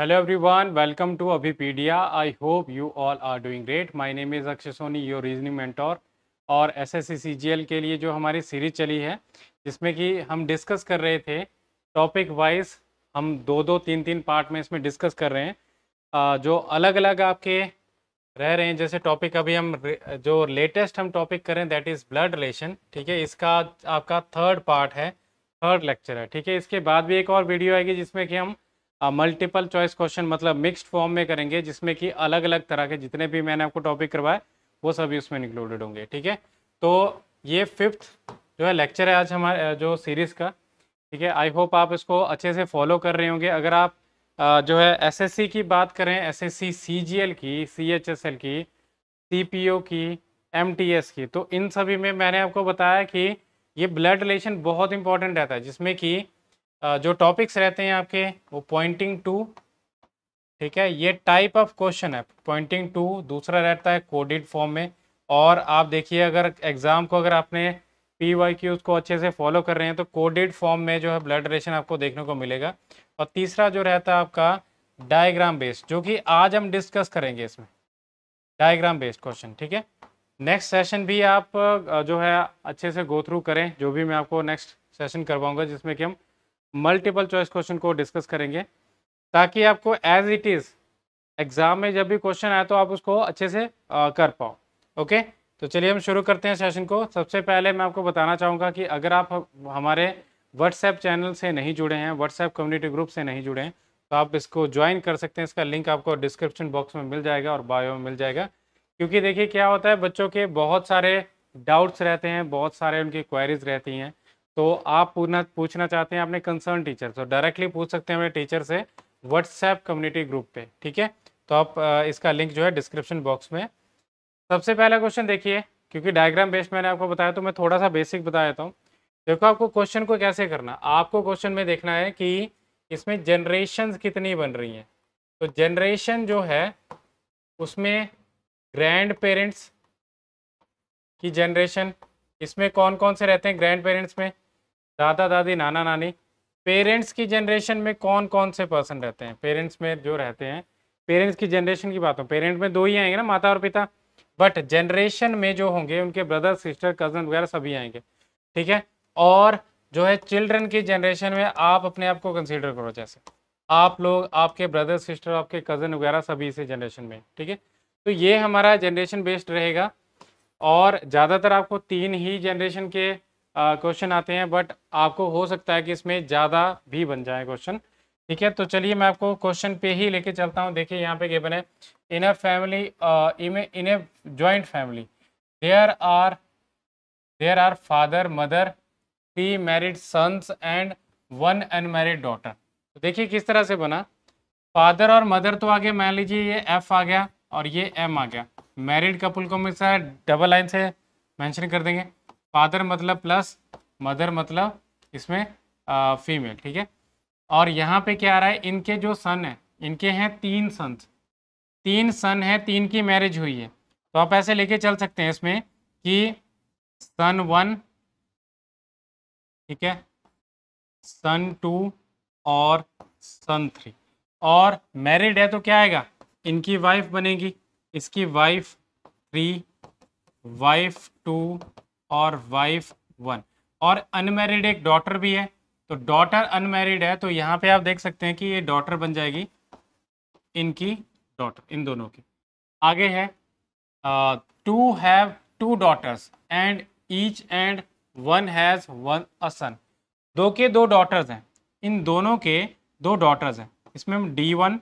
hello everyone welcome to Abhipedia I hope you all are doing great my name is Akshay Soni your reasoning mentor और S S के लिए जो हमारी series चली है जिसमें कि हम डिस्कस कर रहे थे टॉपिक वाइज हम दो दो तीन तीन पार्ट में इसमें डिस्कस कर रहे हैं जो अलग अलग आपके रह रहे हैं जैसे टॉपिक अभी हम जो लेटेस्ट हम टॉपिक करें दैट इज़ ब्लड रिलेशन ठीक है इसका आपका थर्ड पार्ट है थर्ड लेक्चर है ठीक है इसके बाद भी एक और वीडियो आएगी जिसमें कि हम मल्टीपल चॉइस क्वेश्चन मतलब मिक्स्ड फॉर्म में करेंगे जिसमें कि अलग अलग तरह के जितने भी मैंने आपको टॉपिक करवाए वो सभी उसमें इंक्लूडेड होंगे ठीक है तो ये फिफ्थ जो है लेक्चर है आज हमारे जो सीरीज़ का ठीक है आई होप आप इसको अच्छे से फॉलो कर रहे होंगे अगर आप जो है एस की बात करें एस सीजीएल की सी की सी की एम की तो इन सभी में मैंने आपको बताया कि ये ब्लड रिलेशन बहुत इंपॉर्टेंट रहता है जिसमें कि जो टॉपिक्स रहते हैं आपके वो पॉइंटिंग टू ठीक है ये टाइप ऑफ क्वेश्चन है पॉइंटिंग टू दूसरा रहता है कोडिड फॉर्म में और आप देखिए अगर एग्ज़ाम को अगर आपने पी वाई की उसको अच्छे से फॉलो कर रहे हैं तो कोडिड फॉर्म में जो है ब्लड रिलेशन आपको देखने को मिलेगा और तीसरा जो रहता है आपका डायग्राम बेस्ड जो कि आज हम डिस्कस करेंगे इसमें डायग्राम बेस्ड क्वेश्चन ठीक है नेक्स्ट सेशन भी आप जो है अच्छे से गो थ्रू करें जो भी मैं आपको नेक्स्ट सेशन करवाऊंगा जिसमें कि हम मल्टीपल चॉइस क्वेश्चन को डिस्कस करेंगे ताकि आपको एज इट इज़ एग्ज़ाम में जब भी क्वेश्चन आए तो आप उसको अच्छे से आ, कर पाओ ओके तो चलिए हम शुरू करते हैं सेशन को सबसे पहले मैं आपको बताना चाहूँगा कि अगर आप हमारे व्हाट्सएप चैनल से नहीं जुड़े हैं व्हाट्सएप कम्युनिटी ग्रुप से नहीं जुड़े हैं तो आप इसको ज्वाइन कर सकते हैं इसका लिंक आपको डिस्क्रिप्शन बॉक्स में मिल जाएगा और बायो में मिल जाएगा क्योंकि देखिए क्या होता है बच्चों के बहुत सारे डाउट्स रहते हैं बहुत सारे उनकी क्वायरीज रहती हैं तो आप पूछना पूछना चाहते हैं अपने कंसर्न टीचर तो डायरेक्टली पूछ सकते हैं अपने टीचर से व्हाट्सएप कम्युनिटी ग्रुप पे ठीक है तो आप इसका लिंक जो है डिस्क्रिप्शन बॉक्स में सबसे पहला क्वेश्चन देखिए क्योंकि डायग्राम बेस्ड मैंने आपको बताया तो मैं थोड़ा सा बेसिक बता देता हूँ देखो आपको क्वेश्चन को कैसे करना आपको क्वेश्चन में देखना है कि इसमें जनरेशन कितनी बन रही हैं तो जनरेशन जो है उसमें ग्रैंड पेरेंट्स की जनरेशन इसमें कौन कौन से रहते हैं ग्रैंड पेरेंट्स में दादा दादी नाना नानी पेरेंट्स की जनरेशन में कौन कौन से पर्सन रहते हैं पेरेंट्स में जो रहते हैं पेरेंट्स की जनरेशन की बात हो पेरेंट्स में दो ही आएंगे ना माता और पिता बट जनरेशन में जो होंगे उनके ब्रदर सिस्टर कजन वगैरह सभी आएंगे ठीक है और जो है चिल्ड्रन की जनरेशन में आप अपने आप को कंसिडर करो जैसे आप लोग आपके ब्रदर सिस्टर आपके कज़न वगैरह सभी इसी जनरेशन में ठीक है तो ये हमारा जनरेशन बेस्ड रहेगा और ज़्यादातर आपको तीन ही जनरेशन के क्वेश्चन आते हैं बट आपको हो सकता है कि इसमें ज़्यादा भी बन जाए क्वेश्चन ठीक है तो चलिए मैं आपको क्वेश्चन पे ही लेके चलता हूँ देखिए यहाँ पे गिवन है in a family in a joint family there are there are father mother three married sons and one unmarried daughter तो देखिए किस तरह से बना फादर और मदर तो आगे मान लीजिए ये एफ आ गया और ये एम आ गया मैरिड कपल को हम डबल लाइन से मैंशन कर देंगे फादर मतलब प्लस मदर मतलब इसमें फीमेल ठीक है और यहाँ पे क्या आ रहा है इनके जो सन है इनके हैं तीन सन तीन सन है तीन की मैरिज हुई है तो आप ऐसे लेके चल सकते हैं इसमें कि सन वन ठीक है सन टू और सन थ्री और मैरिड है तो क्या आएगा इनकी वाइफ बनेगी इसकी वाइफ थ्री वाइफ टू और वाइफ वन और अनमेरिड एक डॉटर भी है तो डॉटर अनमेरिड है तो यहाँ पे आप देख सकते हैं कि ये डॉटर बन जाएगी इनकी डॉटर इन दोनों की आगे है two have two daughters and each and one has one a son दो के दो डॉटर्स हैं इन दोनों के दो डॉटर्स हैं इसमें हम डी वन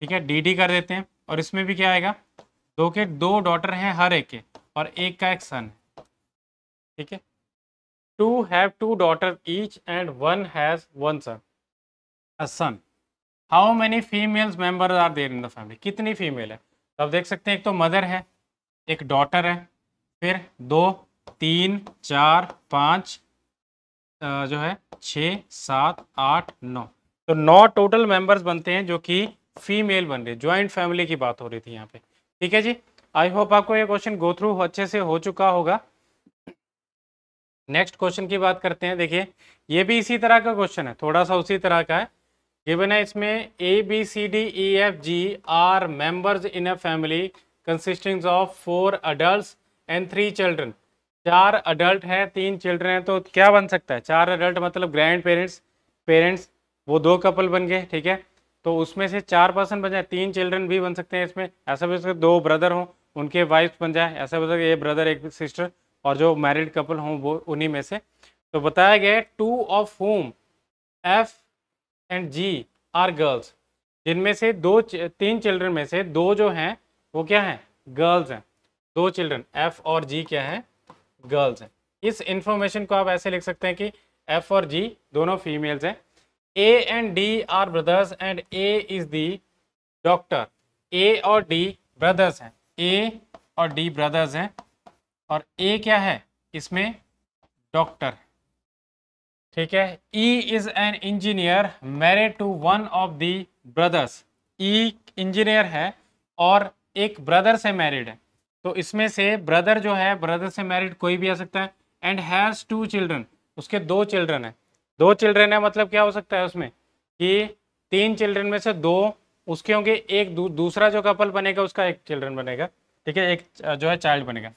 ठीक है डी डी कर देते हैं और इसमें भी क्या आएगा दो के दो डॉटर हैं हर एक के और एक का एक सन ठीक है two have two daughter each and one has one son a son how many females member are there in the family कितनी फीमेल है तो आप देख सकते हैं एक तो मदर है एक डॉटर है फिर दो तीन चार पाँच जो है छ सात आठ नौ तो नौ टोटल मेंबर्स बनते हैं जो कि फीमेल बन रही है ज्वाइंट फैमिली की बात हो रही थी यहाँ पे ठीक है जी आई होप आपको ये क्वेश्चन गो थ्रू अच्छे से हो चुका होगा नेक्स्ट क्वेश्चन की बात करते हैं देखिए ये भी इसी तरह का क्वेश्चन है थोड़ा सा उसी तरह का है गिवन है इसमें A B C D E F G are members in a family consisting of four adult and three children चार अडल्ट हैं तीन चिल्ड्रन हैं तो क्या बन सकता है चार अडल्ट मतलब ग्रैंड पेरेंट्स पेरेंट्स वो दो कपल बन गए ठीक है तो उसमें से चार पर्सन बन जाए तीन चिल्ड्रन भी बन सकते हैं इसमें ऐसा भी हो सकता है दो ब्रदर हों उनके वाइफ बन जाए ऐसा भी हो सकता है ये ब्रदर एक सिस्टर और जो मैरिड कपल हों वो उन्हीं में से तो बताया गया two of whom F and G are girls जिनमें से दो तीन चिल्ड्रन में से दो जो हैं वो क्या हैं गर्ल्स हैं दो चिल्ड्रन एफ और जी क्या हैं गर्ल्स हैं इस इंफॉर्मेशन को आप ऐसे लिख सकते हैं कि एफ और जी दोनों फीमेल्स हैं A and D are brothers and A is the doctor A और डी ब्रदर्स हैं ए और डी ब्रदर्स हैं और ए क्या है इसमें डॉक्टर ठीक है E is an engineer married to one of the brothers E engineer है और एक ब्रदर से मैरिड है तो इसमें से ब्रदर जो है ब्रदर से मैरिड कोई भी आ सकता है एंड हैज़ टू चिल्ड्रन उसके दो चिल्ड्रन है दो चिल्ड्रन है मतलब क्या हो सकता है उसमें कि तीन चिल्ड्रन में से दो उसके होंगे एक दू, दूसरा जो कपल बनेगा उसका एक चिल्ड्रन बनेगा ठीक है एक जो है चाइल्ड बनेगा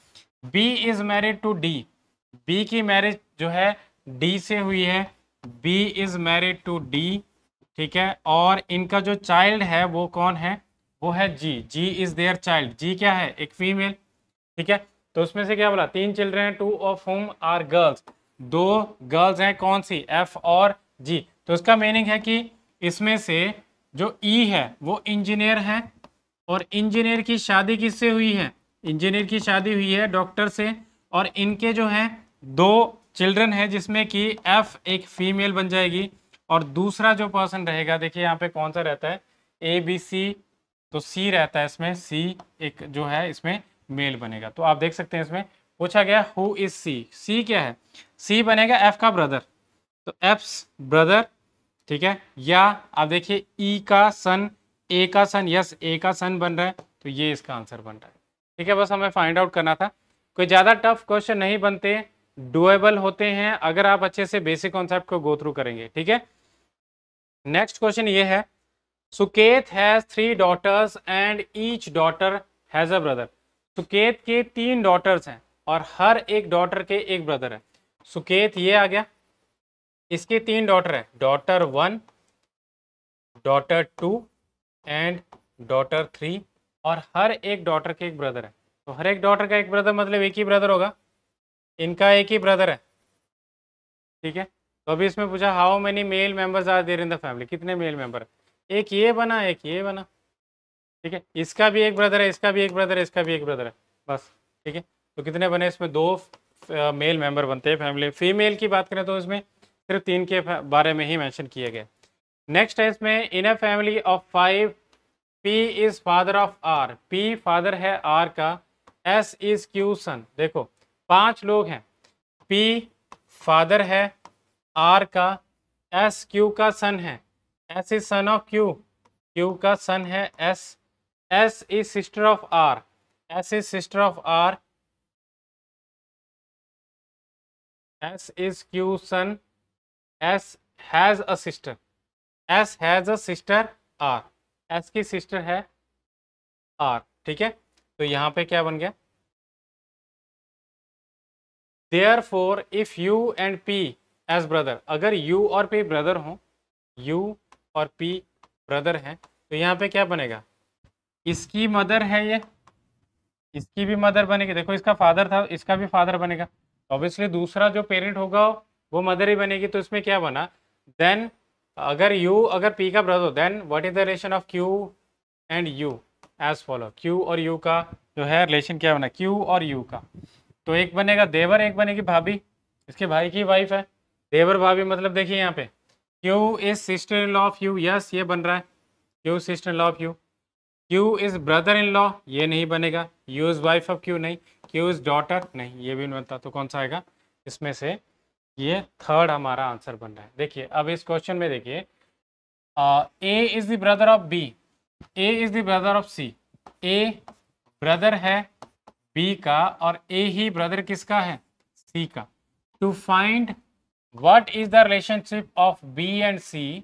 B is married to D B की मैरिज जो है डी से हुई है B is married to D ठीक है और इनका जो चाइल्ड है वो कौन है वो है G G is their child G क्या है एक फीमेल ठीक है तो उसमें से क्या बोला तीन चिल्ड्रेन हैं two of whom are girls दो गर्ल्स हैं कौन सी एफ और जी तो उसका मीनिंग है कि इसमें से जो ई e है वो इंजीनियर है और इंजीनियर की शादी किससे हुई है इंजीनियर की शादी हुई है डॉक्टर से और इनके जो हैं दो चिल्ड्रन है जिसमें कि एफ एक फीमेल बन जाएगी और दूसरा जो पर्सन रहेगा देखिए यहाँ पे कौन सा रहता है ए बी सी तो सी रहता है इसमें सी एक जो है इसमें मेल बनेगा तो आप देख सकते हैं इसमें पूछा गया हु इज सी सी क्या है सी बनेगा एफ का ब्रदर तो एफ ब्रदर ठीक है या आप देखिए ई e का सन ए का सन यस ए का सन बन रहा है तो ये इसका आंसर बन रहा है ठीक है बस हमें फाइंड आउट करना था कोई ज़्यादा टफ क्वेश्चन नहीं बनते डुएबल होते हैं अगर आप अच्छे से बेसिक कॉन्सेप्ट को गो थ्रू करेंगे ठीक है नेक्स्ट क्वेश्चन ये है Suket has three daughters and each daughter has a brother Suket के तीन डॉटर्स हैं और हर एक डॉटर के एक ब्रदर है सुकेत ये आ गया इसके तीन डॉटर है daughter one daughter two and daughter three और हर एक डॉटर के एक ब्रदर है तो हर एक डॉटर का एक ब्रदर मतलब एक ही ब्रदर होगा इनका एक ही ब्रदर है ठीक है तो अभी इसमें पूछा how many male members are there in the family कितने मेल मेंबर एक ये बना एक ये बना ठीक है इसका भी एक ब्रदर है इसका भी एक ब्रदर है इसका भी एक ब्रदर है बस ठीक है तो कितने बने इसमें दो मेल मेंबर बनते हैं फैमिली फीमेल की बात करें तो इसमें सिर्फ तीन के बारे में ही मैंशन किए गए नेक्स्ट है इसमें in a family of five P is father of R P father है R का S इज Q सन देखो पांच लोग हैं P फादर है R का S Q का सन है S is son of Q Q का सन है S S is sister of R S is sister of R S is Q son S has a sister S has a sister R S की sister है R ठीक है तो यहाँ पे क्या बन गया therefore if U and P as brother अगर यू और पी ब्रदर हो यू और पी ब्रदर हैं तो यहाँ पे क्या बनेगा इसकी मदर है ये इसकी भी मदर बनेगी देखो इसका फादर था इसका भी फादर बनेगा ऑब्वियसली दूसरा जो पेरेंट होगा वो मदर ही बनेगी तो इसमें क्या बना देन अगर यू अगर पी का ब्रदर हो then what is the relation of Q and U as follow Q और यू का जो है रिलेशन क्या बना क्यू और यू का तो एक बनेगा देवर एक बनेगी भाभी इसके भाई की वाइफ है देवर भाभी मतलब देखिए यहाँ पे Q is sister in law of U yes ये बन रहा है Q sister in law of U Q is brother in law ये नहीं बनेगा U is wife of Q नहीं क्यू इज डॉटर नहीं ये भी नहीं बनता तो कौन सा आएगा इसमें से ये थर्ड हमारा आंसर बन रहा है देखिए अब इस क्वेश्चन में देखिए A is the brother of B A is the brother of C A brother है बी का और ए ही ब्रदर किसका है सी का to find what is the relationship of B and C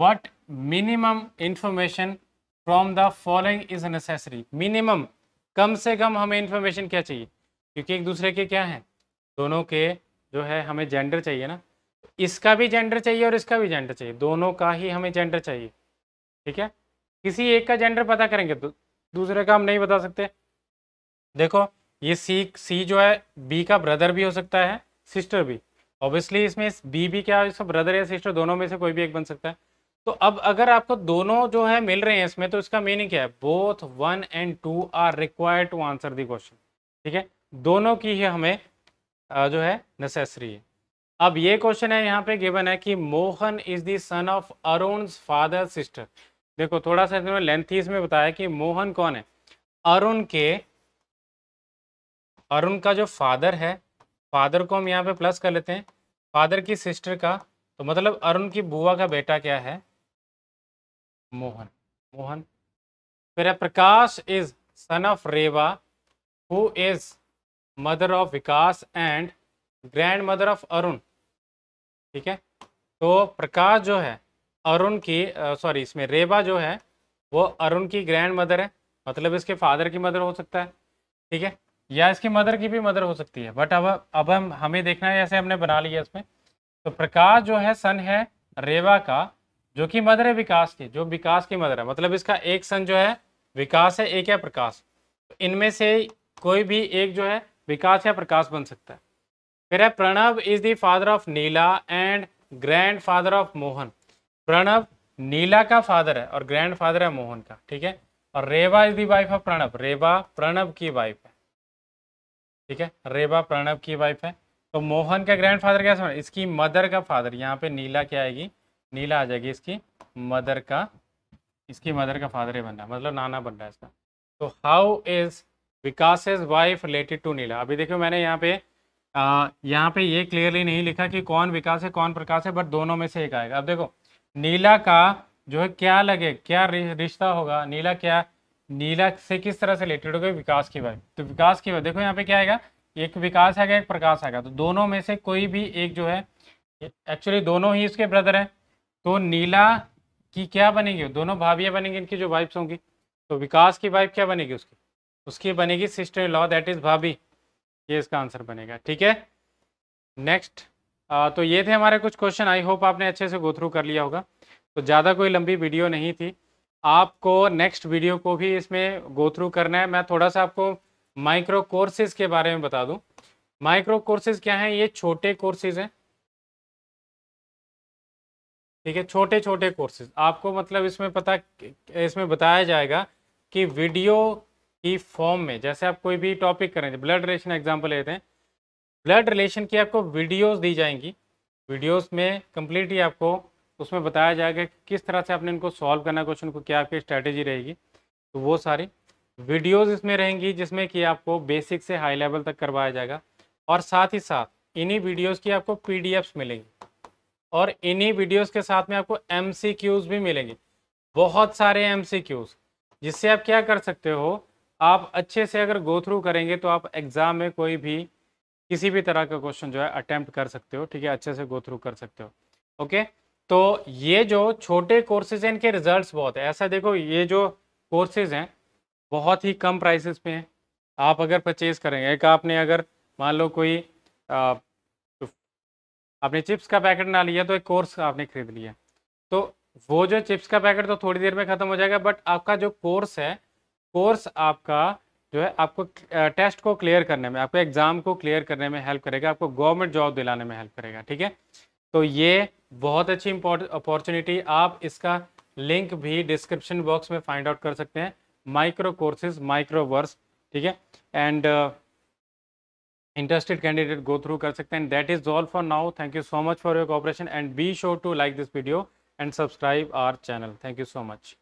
what minimum information from the following is necessary minimum कम से कम हमें इंफॉर्मेशन क्या चाहिए क्योंकि एक दूसरे के क्या है दोनों के जो है हमें जेंडर चाहिए ना इसका भी जेंडर चाहिए और इसका भी जेंडर चाहिए दोनों का ही हमें जेंडर चाहिए ठीक है किसी एक का जेंडर पता करेंगे तो दूसरे का हम नहीं बता सकते देखो ये सी सी जो है बी का ब्रदर भी हो सकता है सिस्टर भी ऑब्वियसली इसमें इस बी भी क्या इसका ब्रदर या सिस्टर दोनों में से कोई भी एक बन सकता है तो अब अगर आपको दोनों जो है मिल रहे हैं इसमें तो इसका मीनिंग क्या है both one and two are required to answer the question ठीक है दोनों की ही हमें जो है नेसेसरी है अब ये क्वेश्चन है यहाँ पे गिवन है कि Mohan is the son of Arun father sister देखो थोड़ा सा इन्होंने लेंथी इसमें बताया कि मोहन कौन है अरुण के अरुण का जो फादर है फादर को हम यहाँ पे प्लस कर लेते हैं फादर की सिस्टर का तो मतलब अरुण की बुआ का बेटा क्या है मोहन मोहन फिर Prakash is son of Reva who is mother of Vikas and grandmother of Arun ठीक है तो प्रकाश जो है अरुण की सॉरी इसमें रेबा जो है वो अरुण की ग्रैंड मदर है मतलब इसके फादर की मदर हो सकता है ठीक है या इसकी मदर की भी मदर हो सकती है बट अब अब हम हमें देखना है जैसे हमने बना लिया इसमें तो प्रकाश जो है सन है रेवा का जो कि मदर है विकास की जो विकास की मदर है मतलब इसका एक सन जो है विकास है एक है प्रकाश तो इनमें से कोई भी एक जो है विकास या प्रकाश बन सकता है फिर है Pranav is the father of Neela and grandfather of Mohan Pranav Neela का फादर है और ग्रैंड फादर है मोहन का ठीक है और Reva is the wife of Pranav Reva Pranav की वाइफ है ठीक है रेवा प्रणव की वाइफ है तो मोहन का ग्रैंड फादर क्या समझ इसकी मदर का फादर यहाँ पे नीला क्या आएगी नीला आ जाएगी इसकी मदर का इसकी मदर का फादर ही बन रहा है मतलब नाना बन रहा है इसका तो how is Vikas is wife related to Neela अभी देखो मैंने यहाँ पे आ, यहाँ पे ये क्लियरली नहीं लिखा कि कौन विकास है कौन प्रकाश है बट दोनों में से एक आएगा अब देखो नीला का जो है क्या लगे क्या रिश्ता होगा नीला क्या नीला से किस तरह से रिलेटेड होगा विकास की वाइफ तो विकास की वाइफ देखो यहाँ पे क्या आएगा एक विकास आएगा एक प्रकाश आएगा तो दोनों में से कोई भी एक जो है एक्चुअली दोनों ही इसके ब्रदर हैं तो नीला की क्या बनेगी दोनों भाभी बनेंगी इनकी जो वाइफ्स होंगी तो विकास की वाइफ क्या बनेगी उसकी उसकी बनेगी sister in law that is भाभी ये इसका आंसर बनेगा ठीक है नेक्स्ट तो ये थे हमारे कुछ क्वेश्चन आई होप आपने अच्छे से गो थ्रू कर लिया होगा तो ज़्यादा कोई लंबी वीडियो नहीं थी आपको नेक्स्ट वीडियो को भी इसमें गो थ्रू करना है मैं थोड़ा सा आपको माइक्रो कोर्सेज के बारे में बता दूं माइक्रो कोर्सेज क्या हैं ये छोटे कोर्सेज हैं ठीक है छोटे छोटे कोर्सेज आपको मतलब इसमें पता इसमें बताया जाएगा कि वीडियो की फॉर्म में जैसे आप कोई भी टॉपिक करें ब्लड रिलेशन एग्जाम्पल लेते हैं ब्लड रिलेशन की आपको वीडियोज दी जाएंगी वीडियोज में कम्प्लीटली आपको उसमें बताया जाएगा कि किस तरह से आपने इनको सॉल्व करना क्वेश्चन को क्या आपकी स्ट्रैटेजी रहेगी तो वो सारी वीडियोस इसमें रहेंगी जिसमें कि आपको बेसिक से हाई लेवल तक करवाया जाएगा और साथ ही साथ इन्हीं वीडियोस की आपको पीडीएफ्स मिलेंगी और इन्हीं वीडियोस के साथ में आपको एमसीक्यूज भी मिलेंगे बहुत सारे एम जिससे आप क्या कर सकते हो आप अच्छे से अगर गो थ्रू करेंगे तो आप एग्ज़ाम में कोई भी किसी भी तरह का क्वेश्चन जो है अटैम्प्ट कर सकते हो ठीक है अच्छे से गो थ्रू कर सकते हो ओके तो ये जो छोटे कोर्सेज हैं इनके रिजल्ट्स बहुत है ऐसा देखो ये जो कोर्सेज हैं बहुत ही कम प्राइसेस पे हैं आप अगर परचेज करेंगे एक आपने अगर मान लो कोई तो आपने चिप्स का पैकेट ना लिया तो एक कोर्स आपने खरीद लिया तो वो जो चिप्स का पैकेट तो थोड़ी देर में ख़त्म हो जाएगा बट आपका जो कोर्स है कोर्स आपका जो है आपको टेस्ट को क्लियर करने में आपको एग्ज़ाम को क्लियर करने में हेल्प करेगा आपको गवर्नमेंट जॉब दिलाने में हेल्प करेगा ठीक है तो ये बहुत अच्छी अपॉर्चुनिटी आप इसका लिंक भी डिस्क्रिप्शन बॉक्स में फाइंड आउट कर सकते हैं माइक्रो कोर्सेज माइक्रो वर्स ठीक है and interested candidate go through कर सकते हैं that is all for now thank you so much for your cooperation and be sure to like this video and subscribe our channel thank you so much